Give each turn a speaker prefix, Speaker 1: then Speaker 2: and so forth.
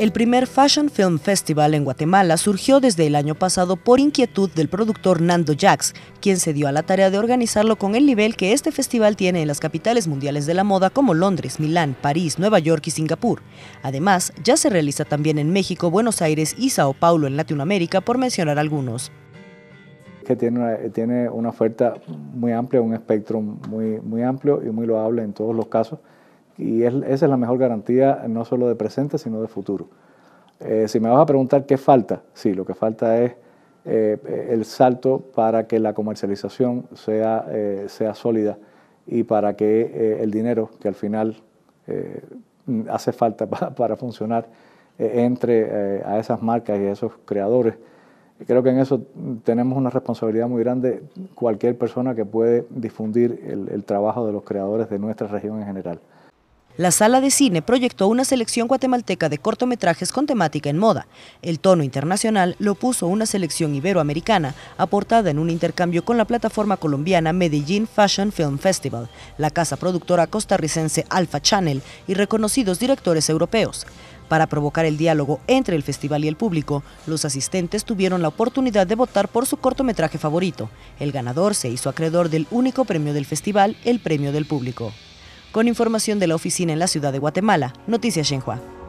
Speaker 1: El primer Fashion Film Festival en Guatemala surgió desde el año pasado por inquietud del productor Nando Jax, quien se dio a la tarea de organizarlo con el nivel que este festival tiene en las capitales mundiales de la moda como Londres, Milán, París, Nueva York y Singapur. Además, ya se realiza también en México, Buenos Aires y Sao Paulo en Latinoamérica, por mencionar algunos.
Speaker 2: Que tiene una, tiene una oferta muy amplia, un espectro muy, muy amplio y muy loable en todos los casos y esa es la mejor garantía no solo de presente, sino de futuro. Eh, si me vas a preguntar qué falta, sí, lo que falta es eh, el salto para que la comercialización sea, eh, sólida y para que el dinero que al final hace falta para, funcionar entre a esas marcas y a esos creadores. Creo que en eso tenemos una responsabilidad muy grande cualquier persona que puede difundir el trabajo de los creadores de nuestra región en general.
Speaker 1: La sala de cine proyectó una selección guatemalteca de cortometrajes con temática en moda. El tono internacional lo puso una selección iberoamericana, aportada en un intercambio con la plataforma colombiana Medellín Fashion Film Festival, la casa productora costarricense Alpha Channel y reconocidos directores europeos. Para provocar el diálogo entre el festival y el público, los asistentes tuvieron la oportunidad de votar por su cortometraje favorito. El ganador se hizo acreedor del único premio del festival, el Premio del Público con información de la oficina en la ciudad de Guatemala. Noticias Xinhua.